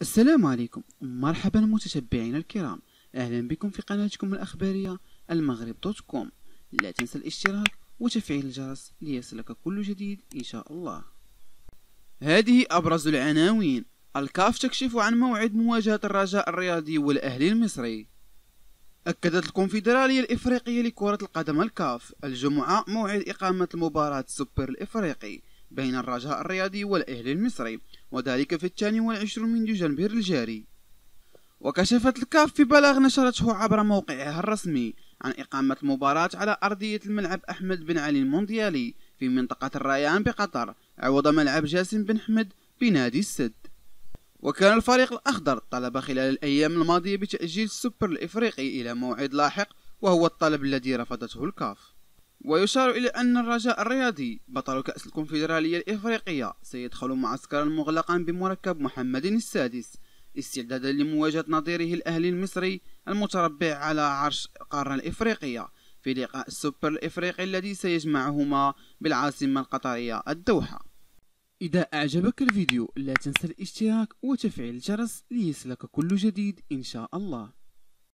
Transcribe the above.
السلام عليكم مرحبا متتبعينا الكرام اهلا بكم في قناتكم الاخباريه المغرب دوت كوم لا تنسى الاشتراك وتفعيل الجرس ليصلك كل جديد ان شاء الله هذه ابرز العناوين الكاف تكشف عن موعد مواجهه الرجاء الرياضي والاهلي المصري أكدت الكونفدرالية الإفريقية لكرة القدم الكاف الجمعة موعد إقامة المباراة السوبر الإفريقي بين الرجاء الرياضي والأهلي المصري وذلك في الثاني والعشرون من ديسمبر الجاري وكشفت الكاف في بلاغ نشرته عبر موقعها الرسمي عن إقامة المباراة على أرضية الملعب أحمد بن علي المونديالي في منطقة الريان بقطر عوض ملعب جاسم بن حمد بنادي السد وكان الفريق الأخضر طلب خلال الأيام الماضية بتأجيل السوبر الإفريقي إلى موعد لاحق وهو الطلب الذي رفضته الكاف ويشار إلى أن الرجاء الرياضي بطل كأس الكونفدرالية الإفريقية سيدخل معسكرا مغلقا بمركب محمد السادس استعدادا لمواجهة نظيره الأهلي المصري المتربع على عرش القارة الإفريقية في لقاء السوبر الإفريقي الذي سيجمعهما بالعاصمة القطرية الدوحة إذا أعجبك الفيديو لا تنسى الاشتراك وتفعيل الجرس ليصلك كل جديد إن شاء الله